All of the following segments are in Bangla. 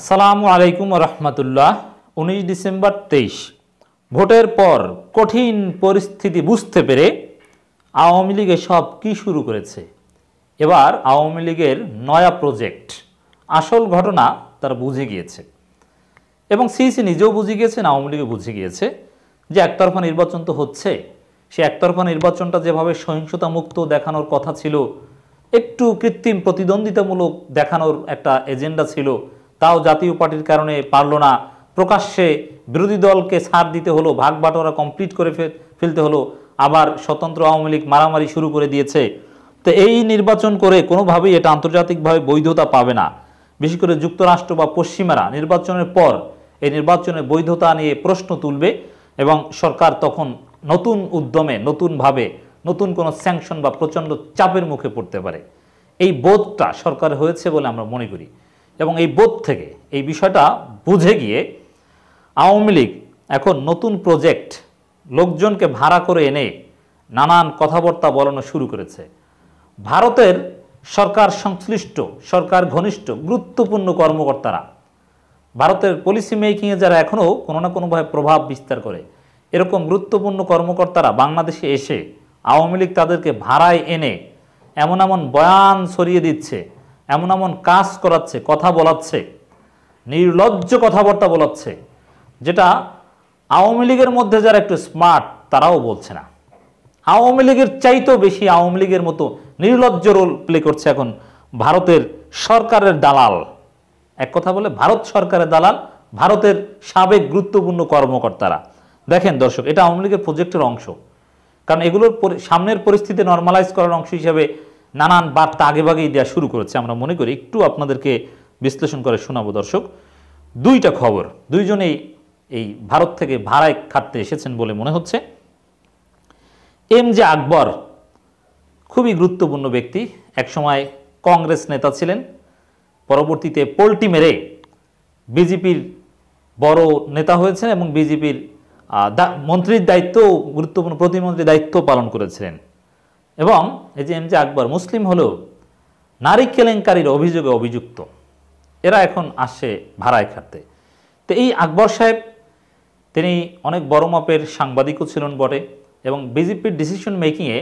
আসসালামু আলাইকুম রহমতুল্লাহ উনিশ ডিসেম্বর তেইশ ভোটের পর কঠিন পরিস্থিতি বুঝতে পেরে আওয়ামী লীগে সব কি শুরু করেছে এবার আওয়ামী লীগের নয়া প্রজেক্ট আসল ঘটনা তারা বুঝে গিয়েছে এবং সিসি নিজেও বুঝে গিয়েছেন আওয়ামী লীগে বুঝে গিয়েছে যে একতরফা নির্বাচন তো হচ্ছে সে একতরফা নির্বাচনটা যেভাবে সহিংসতামুক্ত দেখানোর কথা ছিল একটু কৃত্রিম প্রতিদ্বন্দ্বিতামূলক দেখানোর একটা এজেন্ডা ছিল তাও জাতীয় পার্টির কারণে পারল না প্রকাশ্যে বিরোধী দলকে ছাড় দিতে হলো ভাগ বাটোয়ারা কমপ্লিট করে ফেলতে হলো আবার স্বতন্ত্র আওয়ামী লীগ মারামারি শুরু করে দিয়েছে তো এই নির্বাচন করে কোনোভাবেই এটা আন্তর্জাতিকভাবে বৈধতা পাবে না বিশেষ করে যুক্তরাষ্ট্র বা পশ্চিমারা নির্বাচনের পর এই নির্বাচনের বৈধতা নিয়ে প্রশ্ন তুলবে এবং সরকার তখন নতুন উদ্যমে নতুনভাবে নতুন কোনো স্যাংশন বা প্রচণ্ড চাপের মুখে পড়তে পারে এই বোধটা সরকার হয়েছে বলে আমরা মনে করি এবং এই বোধ থেকে এই বিষয়টা বুঝে গিয়ে আওয়ামী লীগ এখন নতুন প্রজেক্ট লোকজনকে ভাড়া করে এনে নানান কথাবার্তা বলানো শুরু করেছে ভারতের সরকার সংশ্লিষ্ট সরকার ঘনিষ্ঠ গুরুত্বপূর্ণ কর্মকর্তারা ভারতের পলিসি মেকিংয়ে যারা এখনও কোনো না কোনোভাবে প্রভাব বিস্তার করে এরকম গুরুত্বপূর্ণ কর্মকর্তারা বাংলাদেশে এসে আওয়ামী লীগ তাদেরকে ভাড়ায় এনে এমন এমন বয়ান সরিয়ে দিচ্ছে এমন এমন কাজ করাচ্ছে কথা বলাচ্ছে নির্লজ্জ কথাবার্তা বলাচ্ছে যেটা আওয়ামী লীগের মধ্যে যারা একটু স্মার্ট তারাও বলছে না আওয়ামী লীগের চাইতেও বেশি আওয়ামী লীগের মতো নির্লজ্জ রোল প্লে করছে এখন ভারতের সরকারের দালাল এক কথা বলে ভারত সরকারের দালাল ভারতের সাবেক গুরুত্বপূর্ণ কর্মকর্তারা দেখেন দর্শক এটা আওয়ামী লীগের প্রজেক্টের অংশ কারণ এগুলোর সামনের পরিস্থিতি নর্মালাইজ করার অংশ হিসেবে নানান বার্তা আগেভাগেই দেওয়া শুরু করেছে আমরা মনে করি একটু আপনাদেরকে বিশ্লেষণ করে শোনাবো দর্শক দুইটা খবর দুইজনেই এই ভারত থেকে ভাড়ায় খাটতে এসেছেন বলে মনে হচ্ছে এম জে আকবর খুবই গুরুত্বপূর্ণ ব্যক্তি একসময় কংগ্রেস নেতা ছিলেন পরবর্তীতে পোল্টি মেরে বিজেপির বড় নেতা হয়েছেন এবং বিজেপির মন্ত্রীর দায়িত্ব গুরুত্বপূর্ণ প্রতিমন্ত্রীর দায়িত্ব পালন করেছিলেন এবং এই যে এম জে আকবর মুসলিম হলেও নারী কেলেঙ্কারির অভিযোগে অভিযুক্ত এরা এখন আসে ভাড়ায় খাতে তো এই আকবর সাহেব তিনি অনেক বড় মাপের সাংবাদিকও ছিলেন বটে এবং বিজেপির ডিসিশন মেকিংয়ে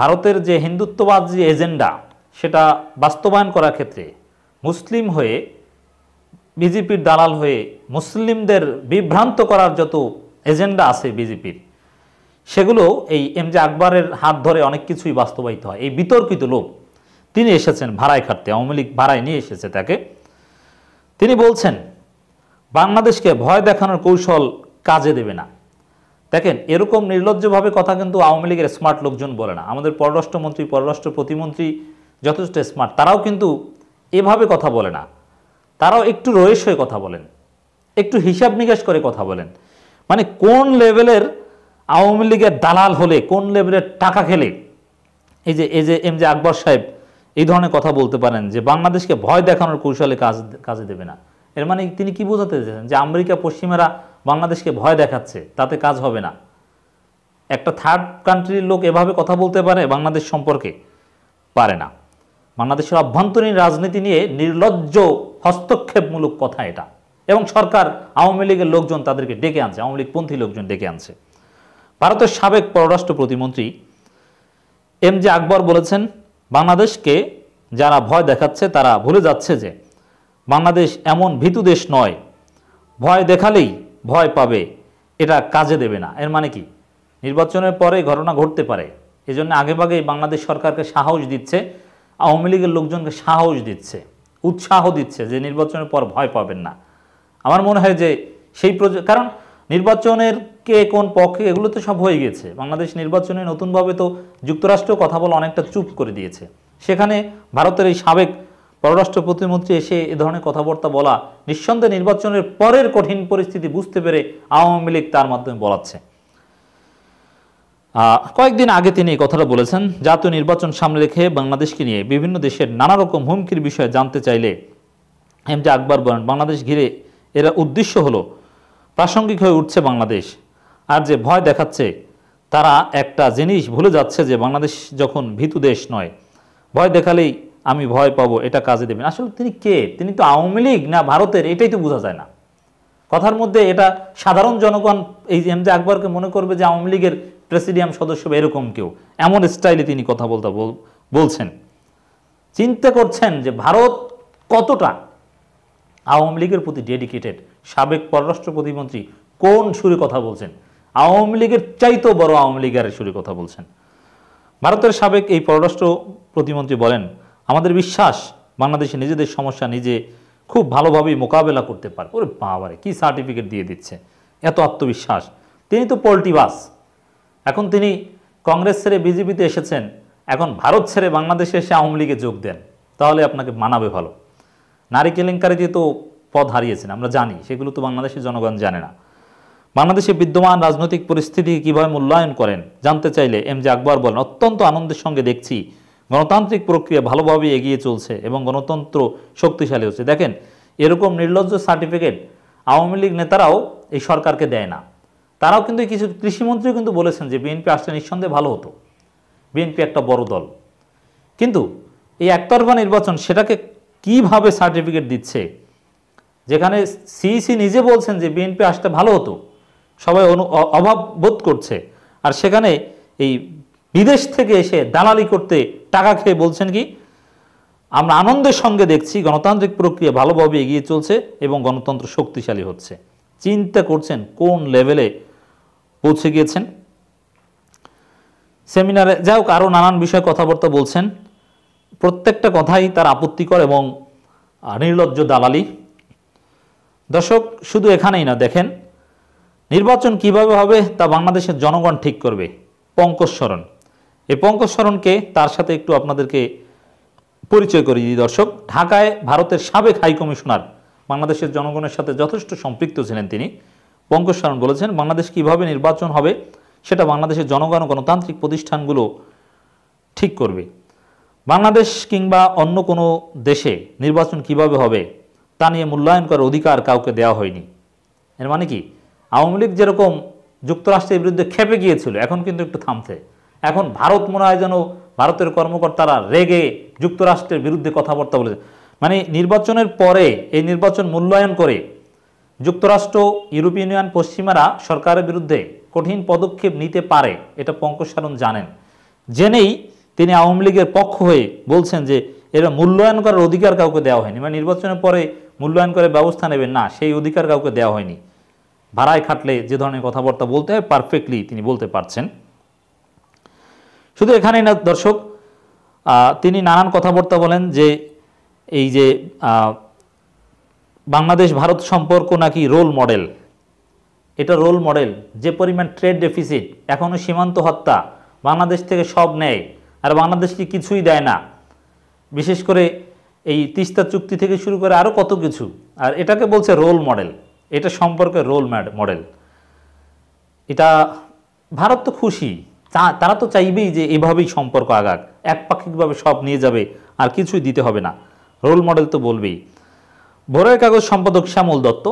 ভারতের যে হিন্দুত্ববাদ যে এজেন্ডা সেটা বাস্তবায়ন করার ক্ষেত্রে মুসলিম হয়ে বিজেপির দালাল হয়ে মুসলিমদের বিভ্রান্ত করার যত এজেন্ডা আছে বিজেপির সেগুলো এই এম জে আকবরের হাত ধরে অনেক কিছুই বাস্তবায়িত হয় এই বিতর্কিত লোক তিনি এসেছেন ভাড়ায় খাটতে আওয়ামী লীগ ভাড়ায় নিয়ে এসেছে তাকে তিনি বলছেন বাংলাদেশকে ভয় দেখানোর কৌশল কাজে দেবে না দেখেন এরকম নির্লজ্জভাবে কথা কিন্তু আওয়ামী লীগের স্মার্ট লোকজন বলে না আমাদের পররাষ্ট্রমন্ত্রী পররাষ্ট্র প্রতিমন্ত্রী যথেষ্ট স্মার্ট তারাও কিন্তু এভাবে কথা বলে না তারাও একটু রয়েস হয়ে কথা বলেন একটু হিসাব নিকাশ করে কথা বলেন মানে কোন লেভেলের আওয়ামী লীগের দালাল হলে কোন লেভেলের টাকা খেলে এই যে এই যে এম জে আকবর সাহেব এই ধরনের কথা বলতে পারেন যে বাংলাদেশকে ভয় দেখানোর কৌশলে কাজ কাজে দেবে না এর মানে তিনি কি বোঝাতে চেয়েছেন যে আমেরিকা পশ্চিমেরা বাংলাদেশকে ভয় দেখাচ্ছে তাতে কাজ হবে না একটা থার্ড কান্ট্রির লোক এভাবে কথা বলতে পারে বাংলাদেশ সম্পর্কে পারে না বাংলাদেশের অভ্যন্তরীণ রাজনীতি নিয়ে নির্লজ্জ হস্তক্ষেপমূলক কথা এটা এবং সরকার আওয়ামী লীগের লোকজন তাদেরকে ডেকে আনছে আওয়ামী লীগপন্থী লোকজন ডেকে আনছে ভারতের সাবেক পররাষ্ট্র প্রতিমন্ত্রী এম জে আকবর বলেছেন বাংলাদেশকে যারা ভয় দেখাচ্ছে তারা ভুলে যাচ্ছে যে বাংলাদেশ এমন ভীতু দেশ নয় ভয় দেখালেই ভয় পাবে এটা কাজে দেবে না এর মানে কি নির্বাচনের পরে ঘটনা ঘটতে পারে এজন্য আগেভাগেই বাংলাদেশ সরকারকে সাহস দিচ্ছে আওয়ামী লীগের লোকজনকে সাহস দিচ্ছে উৎসাহ দিচ্ছে যে নির্বাচনের পর ভয় পাবেন না আমার মনে হয় যে সেই কারণ নির্বাচনের কে কোন পক্ষে এগুলো তো সব হয়ে গেছে বাংলাদেশ নির্বাচনে নতুনভাবে তো যুক্তরাষ্ট্র কথা বলা অনেকটা চুপ করে দিয়েছে সেখানে ভারতের এই সাবেক পররাষ্ট্র প্রতিমন্ত্রী এসে এ ধরনের কথাবার্তা বলা নিঃসন্দেহে নির্বাচনের পরের কঠিন পরিস্থিতি বুঝতে পেরে আওয়ামী লীগ তার মাধ্যমে বলাচ্ছে কয়েকদিন আগে তিনি কথাটা বলেছেন জাতীয় নির্বাচন সামনে রেখে বাংলাদেশকে নিয়ে বিভিন্ন দেশের নানা রকম হুমকির বিষয়ে জানতে চাইলে এম জে আকবর বলেন বাংলাদেশ ঘিরে এরা উদ্দেশ্য হলো প্রাসঙ্গিক হয়ে উঠছে বাংলাদেশ আর যে ভয় দেখাচ্ছে তারা একটা জিনিস ভুলে যাচ্ছে যে বাংলাদেশ যখন ভীতু দেশ নয় ভয় দেখালেই আমি ভয় পাবো এটা কাজে দেবেন আসলে তিনি কে তিনি তো আওয়ামী লীগ না ভারতের এটাই তো বোঝা যায় না কথার মধ্যে এটা সাধারণ জনগণ এই এম জে আকবরকে মনে করবে যে আওয়ামী লীগের প্রেসিডিয়াম সদস্য বা এরকম কেউ এমন স্টাইলে তিনি কথা বলতে বলছেন চিন্তা করছেন যে ভারত কতটা আওয়ামী লীগের প্রতি ডেডিকেটেড সাবেক পররাষ্ট্র প্রতিমন্ত্রী কোন সুরে কথা বলছেন আওয়ামী লীগের চাইতেও বড় আওয়ামী লীগের সুরে কথা বলছেন ভারতের সাবেক এই পররাষ্ট্র প্রতিমন্ত্রী বলেন আমাদের বিশ্বাস বাংলাদেশে নিজেদের সমস্যা নিজে খুব ভালোভাবেই মোকাবেলা করতে পারে ওরে বাবারে কি সার্টিফিকেট দিয়ে দিচ্ছে এত আত্মবিশ্বাস তিনি তো পল্টিবাস এখন তিনি কংগ্রেস ছেড়ে বিজেপিতে এসেছেন এখন ভারত ছেড়ে বাংলাদেশে এসে আওয়ামী লীগে যোগ দেন তাহলে আপনাকে মানাবে ভালো নারী কেলেঙ্কারিতে তো পদ হারিয়েছেন আমরা জানি সেগুলো তো বাংলাদেশের জনগণ জানে না বাংলাদেশে বিদ্যমান রাজনৈতিক পরিস্থিতি কিভাবে মূল্যায়ন করেন জানতে চাইলে এম জে আকবর বলেন অত্যন্ত আনন্দের সঙ্গে দেখছি গণতান্ত্রিক প্রক্রিয়া ভালোভাবে এগিয়ে চলছে এবং গণতন্ত্র শক্তিশালী হচ্ছে দেখেন এরকম নির্লজ্জ সার্টিফিকেট আওয়ামী লীগ নেতারাও এই সরকারকে দেয় না তারাও কিন্তু কিছু কৃষিমন্ত্রীও কিন্তু বলেছেন যে বিএনপি আসলে নিঃসন্দেহে ভালো হতো বিএনপি একটা বড় দল কিন্তু এই একতরফা নির্বাচন সেটাকে কিভাবে সার্টিফিকেট দিচ্ছে যেখানে সিইসি নিজে বলছেন যে বিএনপি আসতে ভালো হতো সবাই অনু অভাব বোধ করছে আর সেখানে এই বিদেশ থেকে এসে দালালি করতে টাকা খেয়ে বলছেন কি আমরা আনন্দের সঙ্গে দেখছি গণতান্ত্রিক প্রক্রিয়া ভালোভাবে এগিয়ে চলছে এবং গণতন্ত্র শক্তিশালী হচ্ছে চিন্তা করছেন কোন লেভেলে পৌঁছে গিয়েছেন সেমিনারে যাই হোক আরও নানান বিষয়ে কথাবার্তা বলছেন প্রত্যেকটা কথাই তার আপত্তিকর এবং নির্লজ্জ দালালি দর্শক শুধু এখানেই না দেখেন নির্বাচন কিভাবে হবে তা বাংলাদেশের জনগণ ঠিক করবে পঙ্কজ শরণ এই পঙ্কজ শরণকে তার সাথে একটু আপনাদেরকে পরিচয় করে দিই দর্শক ঢাকায় ভারতের সাবেক হাই কমিশনার বাংলাদেশের জনগণের সাথে যথেষ্ট সম্পৃক্ত ছিলেন তিনি পঙ্কজ শরণ বলেছেন বাংলাদেশ কিভাবে নির্বাচন হবে সেটা বাংলাদেশের জনগণ গণতান্ত্রিক প্রতিষ্ঠানগুলো ঠিক করবে বাংলাদেশ কিংবা অন্য কোনো দেশে নির্বাচন কিভাবে হবে তা নিয়ে মূল্যায়ন করার অধিকার কাউকে দেওয়া হয়নি এর মানে কি আওয়ামী লীগ যেরকম যুক্তরাষ্ট্রের বিরুদ্ধে খেপে গিয়েছিল এখন কিন্তু একটু থামছে এখন ভারত মনে হয় যেন ভারতের কর্মকর্তারা রেগে যুক্তরাষ্ট্রের বিরুদ্ধে কথাবার্তা বলেছে মানে নির্বাচনের পরে এই নির্বাচন মূল্যায়ন করে যুক্তরাষ্ট্র ইউরোপীয় ইউনিয়ন পশ্চিমারা সরকারের বিরুদ্ধে কঠিন পদক্ষেপ নিতে পারে এটা পঙ্কজ জানেন জেনেই তিনি আওয়ামী লীগের পক্ষ হয়ে বলছেন যে এরা মূল্যায়ন করার অধিকার কাউকে দেওয়া হয়নি মানে নির্বাচনের পরে মূল্যায়ন করে ব্যবস্থা নেবেন না সেই অধিকার কাউকে দেওয়া হয়নি ভাড়ায় খাটলে যে ধরনের কথাবার্তা বলতে হয় পারফেক্টলি তিনি বলতে পারছেন শুধু এখানেই না দর্শক তিনি নানান কথাবার্তা বলেন যে এই যে বাংলাদেশ ভারত সম্পর্ক নাকি রোল মডেল এটা রোল মডেল যে পরিমাণ ট্রেড ডেফিসিট এখনও সীমান্ত হত্যা বাংলাদেশ থেকে সব নেয় আর বাংলাদেশকে কিছুই দেয় না বিশেষ করে এই তিস্তা চুক্তি থেকে শুরু করে আরও কত কিছু আর এটাকে বলছে রোল মডেল এটা সম্পর্কে রোল মডেল এটা ভারত তো খুশি তারা তো চাইবেই যে এভাবেই সম্পর্ক আগাক একপাক্ষিকভাবে সব নিয়ে যাবে আর কিছুই দিতে হবে না রোল মডেল তো বলবেই ভোরের কাগজ সম্পাদক শ্যামল দত্ত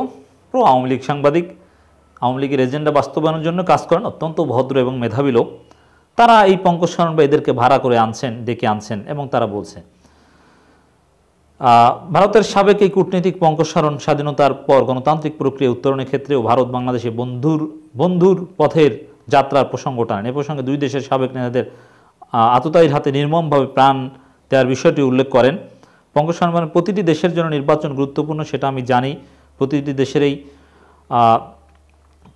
প্রো আওয়ামী লীগ সাংবাদিক আওয়ামী লীগের এজেন্ডা বাস্তবায়নের জন্য কাজ করেন অত্যন্ত ভদ্র এবং মেধাবী লোক তারা এই পঙ্কজ শরণ বা এদেরকে ভাড়া করে আনছেন ডেকে আনছেন এবং তারা বলছেন ভারতের সাবেক এই কূটনীতিক পঙ্কসারণ স্বাধীনতার পর গণতান্ত্রিক প্রক্রিয়া উত্তরণের ক্ষেত্রেও ভারত বাংলাদেশে বন্ধুর বন্ধুর পথের যাত্রার প্রসঙ্গ টানেন এ প্রসঙ্গে দুই দেশের সাবেক নেতাদের আততায়ীর হাতে নির্মমভাবে প্রাণ দেওয়ার বিষয়টি উল্লেখ করেন পঙ্কসারণ মানে প্রতিটি দেশের জন্য নির্বাচন গুরুত্বপূর্ণ সেটা আমি জানি প্রতিটি দেশেরই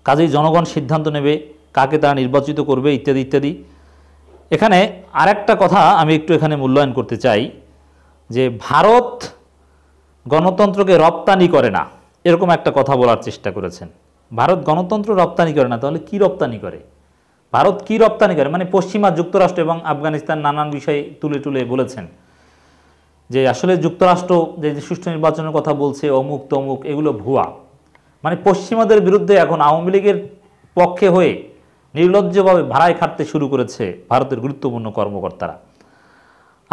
কাজেই জনগণ সিদ্ধান্ত নেবে কাকে তারা নির্বাচিত করবে ইত্যাদি ইত্যাদি এখানে আরেকটা কথা আমি একটু এখানে মূল্যায়ন করতে চাই যে ভারত গণতন্ত্রকে রপ্তানি করে না এরকম একটা কথা বলার চেষ্টা করেছেন ভারত গণতন্ত্র রপ্তানি করে না তাহলে কি রপ্তানি করে ভারত কি রপ্তানি করে মানে পশ্চিমা যুক্তরাষ্ট্র এবং আফগানিস্তান নানান বিষয়ে তুলে তুলে বলেছেন যে আসলে যুক্তরাষ্ট্র যে সুষ্ঠু নির্বাচনের কথা বলছে অমুক তমুক এগুলো ভুয়া মানে পশ্চিমাদের বিরুদ্ধে এখন আওয়ামী লীগের পক্ষে হয়ে নির্লজ্জভাবে ভাড়ায় খাটতে শুরু করেছে ভারতের গুরুত্বপূর্ণ কর্মকর্তারা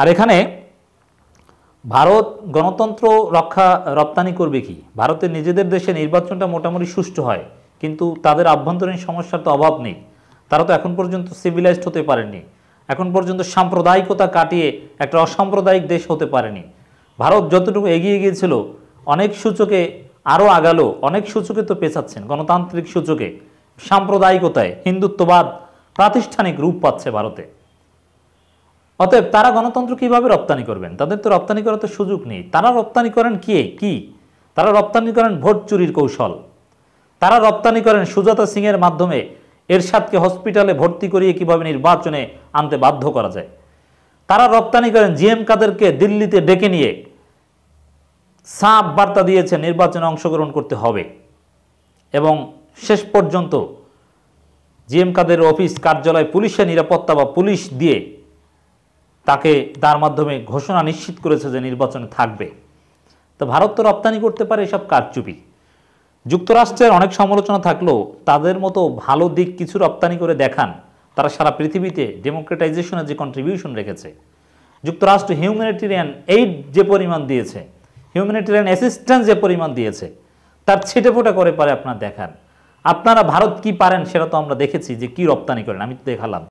আর এখানে ভারত গণতন্ত্র রক্ষা রপ্তানি করবে কি ভারতের নিজেদের দেশে নির্বাচনটা মোটামুটি সুষ্ঠু হয় কিন্তু তাদের আভ্যন্তরীণ সমস্যার তো অভাব নেই তারা তো এখন পর্যন্ত সিভিলাইজড হতে পারেনি এখন পর্যন্ত সাম্প্রদায়িকতা কাটিয়ে একটা অসাম্প্রদায়িক দেশ হতে পারেনি ভারত যতটুকু এগিয়ে গিয়েছিল অনেক সূচকে আরও আগালো অনেক সূচকে তো পেছাচ্ছেন গণতান্ত্রিক সূচকে সাম্প্রদায়িকতায় হিন্দুত্ববাদ প্রাতিষ্ঠানিক রূপ পাচ্ছে ভারতে অতএব তারা গণতন্ত্র কিভাবে রপ্তানি করবেন তাদের তো রপ্তানি করার তো সুযোগ নেই তারা রপ্তানি করেন কে কি তারা রপ্তানি করেন ভোট চুরির কৌশল তারা রপ্তানি করেন সুজাতা সিংয়ের মাধ্যমে এরশাদকে হসপিটালে ভর্তি করিয়ে কিভাবে নির্বাচনে আনতে বাধ্য করা যায় তারা রপ্তানি করেন জিএম কাদেরকে দিল্লিতে ডেকে নিয়ে সাপ বার্তা দিয়েছে নির্বাচনে অংশগ্রহণ করতে হবে এবং শেষ পর্যন্ত জিএম কাদের অফিস কার্যালয় পুলিশের নিরাপত্তা বা পুলিশ দিয়ে তাকে তার মাধ্যমে ঘোষণা নিশ্চিত করেছে যে নির্বাচনে থাকবে তো ভারত তো রপ্তানি করতে পারে এসব কারচুপি যুক্তরাষ্ট্রের অনেক সমালোচনা থাকলেও তাদের মতো ভালো দিক কিছু রপ্তানি করে দেখান তারা সারা পৃথিবীতে ডেমোক্রেটাইজেশনের যে কন্ট্রিবিউশন রেখেছে যুক্তরাষ্ট্র হিউম্যানিটেরিয়ান এইড যে পরিমাণ দিয়েছে হিউম্যানিটেরিয়ান অ্যাসিস্ট্যান্স যে পরিমাণ দিয়েছে তার ছেটে ফোটা করে পারে আপনার দেখান আপনারা ভারত কি পারেন সেটা তো আমরা দেখেছি যে কি রপ্তানি করেন আমি তো দেখালাম